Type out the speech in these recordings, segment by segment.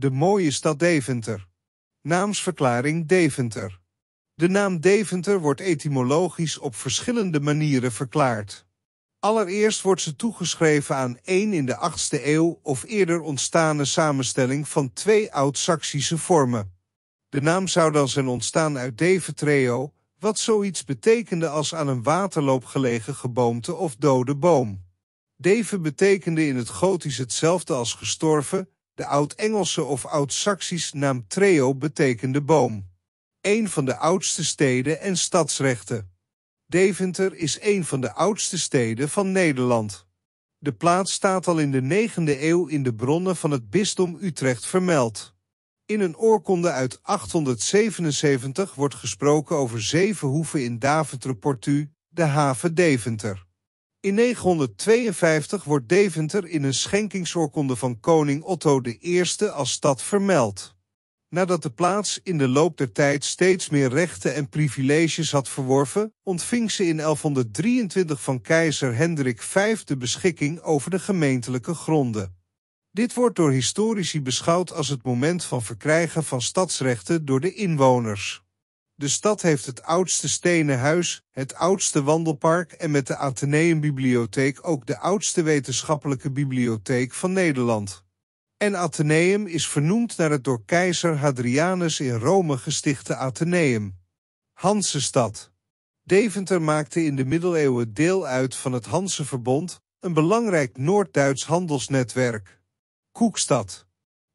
De mooie stad Deventer. Naamsverklaring Deventer. De naam Deventer wordt etymologisch op verschillende manieren verklaard. Allereerst wordt ze toegeschreven aan één in de 8e eeuw of eerder ontstane samenstelling van twee oud-Saxische vormen. De naam zou dan zijn ontstaan uit Deventreo, wat zoiets betekende als aan een waterloop gelegen geboomte of dode boom. Deven betekende in het gotisch hetzelfde als gestorven, de Oud-Engelse of Oud-Saxisch naam Treo betekende boom. Een van de oudste steden en stadsrechten. Deventer is een van de oudste steden van Nederland. De plaats staat al in de 9e eeuw in de bronnen van het bisdom Utrecht vermeld. In een oorkonde uit 877 wordt gesproken over zeven hoeven in Daventreportu, portu de haven Deventer. In 952 wordt Deventer in een schenkingsoorkonde van koning Otto I als stad vermeld. Nadat de plaats in de loop der tijd steeds meer rechten en privileges had verworven, ontving ze in 1123 van keizer Hendrik V de beschikking over de gemeentelijke gronden. Dit wordt door historici beschouwd als het moment van verkrijgen van stadsrechten door de inwoners. De stad heeft het oudste stenen huis, het oudste wandelpark en met de Atheneumbibliotheek ook de oudste wetenschappelijke bibliotheek van Nederland. En Atheneum is vernoemd naar het door keizer Hadrianus in Rome gestichte Atheneum. Hansestad. Deventer maakte in de middeleeuwen deel uit van het Hanseverbond, een belangrijk Noord-Duits handelsnetwerk. Koekstad.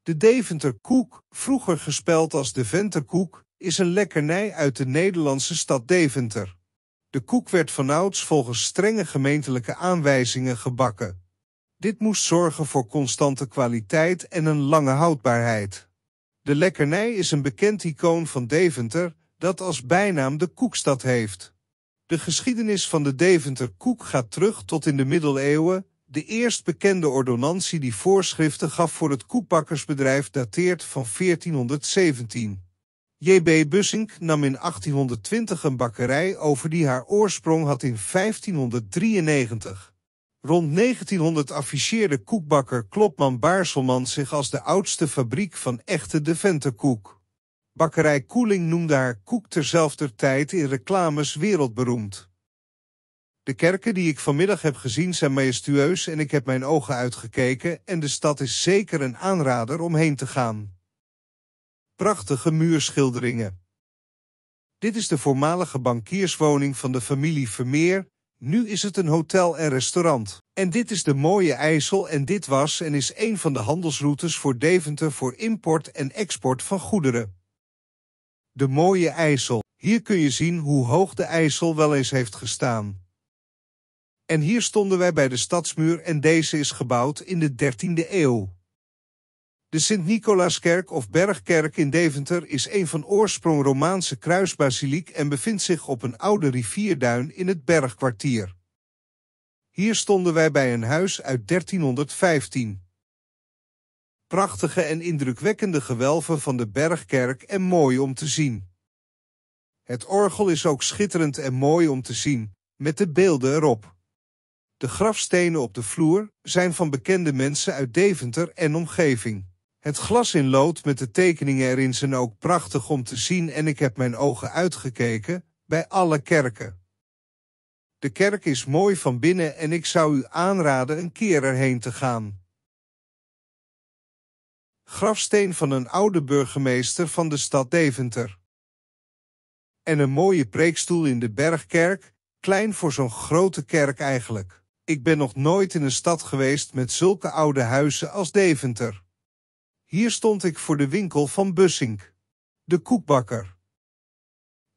De Deventer Koek, vroeger gespeld als de Venterkoek, is een lekkernij uit de Nederlandse stad Deventer. De koek werd vanouds volgens strenge gemeentelijke aanwijzingen gebakken. Dit moest zorgen voor constante kwaliteit en een lange houdbaarheid. De lekkernij is een bekend icoon van Deventer, dat als bijnaam de koekstad heeft. De geschiedenis van de Deventer koek gaat terug tot in de middeleeuwen. De eerst bekende ordonnantie die voorschriften gaf voor het koekbakkersbedrijf dateert van 1417. J.B. Bussink nam in 1820 een bakkerij over die haar oorsprong had in 1593. Rond 1900 afficheerde koekbakker Klopman Baarselman zich als de oudste fabriek van echte Deventerkoek. Bakkerij Koeling noemde haar koek terzelfde tijd in reclames wereldberoemd. De kerken die ik vanmiddag heb gezien zijn majestueus en ik heb mijn ogen uitgekeken en de stad is zeker een aanrader om heen te gaan prachtige muurschilderingen. Dit is de voormalige bankierswoning van de familie Vermeer. Nu is het een hotel en restaurant. En dit is de mooie IJssel en dit was en is een van de handelsroutes voor Deventer voor import en export van goederen. De mooie IJssel. Hier kun je zien hoe hoog de IJssel wel eens heeft gestaan. En hier stonden wij bij de stadsmuur en deze is gebouwd in de 13e eeuw. De Sint-Nicolaaskerk of Bergkerk in Deventer is een van oorsprong Romaanse kruisbasiliek en bevindt zich op een oude rivierduin in het Bergkwartier. Hier stonden wij bij een huis uit 1315. Prachtige en indrukwekkende gewelven van de Bergkerk en mooi om te zien. Het orgel is ook schitterend en mooi om te zien, met de beelden erop. De grafstenen op de vloer zijn van bekende mensen uit Deventer en omgeving. Het glas in lood met de tekeningen erin zijn ook prachtig om te zien en ik heb mijn ogen uitgekeken bij alle kerken. De kerk is mooi van binnen en ik zou u aanraden een keer erheen te gaan. Grafsteen van een oude burgemeester van de stad Deventer. En een mooie preekstoel in de Bergkerk, klein voor zo'n grote kerk eigenlijk. Ik ben nog nooit in een stad geweest met zulke oude huizen als Deventer. Hier stond ik voor de winkel van Bussink, de koekbakker.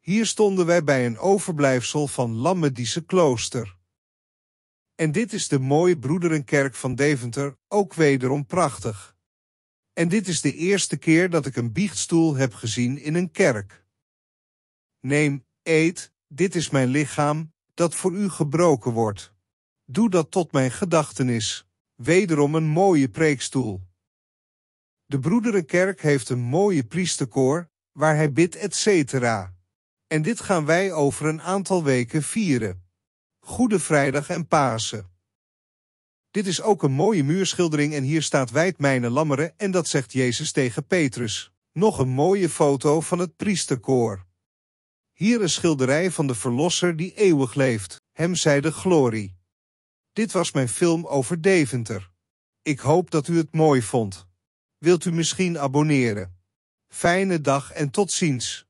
Hier stonden wij bij een overblijfsel van Lammedische klooster. En dit is de mooie broederenkerk van Deventer, ook wederom prachtig. En dit is de eerste keer dat ik een biechtstoel heb gezien in een kerk. Neem, eet, dit is mijn lichaam, dat voor u gebroken wordt. Doe dat tot mijn gedachtenis. Wederom een mooie preekstoel. De Broederenkerk heeft een mooie priesterkoor, waar hij bidt etc. En dit gaan wij over een aantal weken vieren. Goede Vrijdag en Pasen. Dit is ook een mooie muurschildering en hier staat wijd mijne lammeren en dat zegt Jezus tegen Petrus. Nog een mooie foto van het priesterkoor. Hier een schilderij van de Verlosser die eeuwig leeft, hem zij de glorie. Dit was mijn film over Deventer. Ik hoop dat u het mooi vond. Wilt u misschien abonneren? Fijne dag en tot ziens.